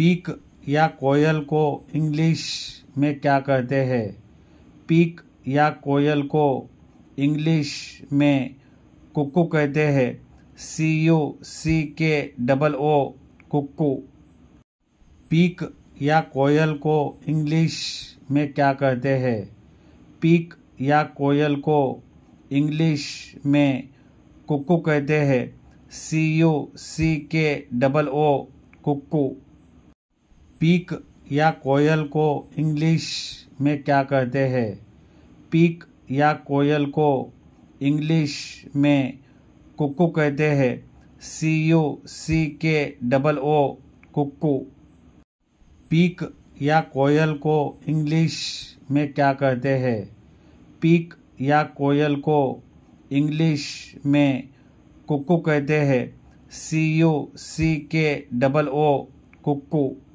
peak या कोयल को English में क्या कहते हैं पीक या कोयल को इंग्लिश में कुकू कहते हैं सी यू सी के डबल ओ कुकू पीक या कोयल को इंग्लिश में क्या कहते हैं पीक या कोयल को इंग्लिश में कुकू कहते हैं सी यू सी के डबल ओ कुकू पीक या कोयल को इंग्लिश में क्या कहते हैं पीक या कोयल को इंग्लिश में कुक्कू कहते हैं सी यू सी के डबल ओ कुक्कू पीक या कोयल को इंग्लिश में क्या कहते हैं पीक या कोयल को इंग्लिश में कुक्कू कहते हैं सी यू सी के डबल ओ कुक्कू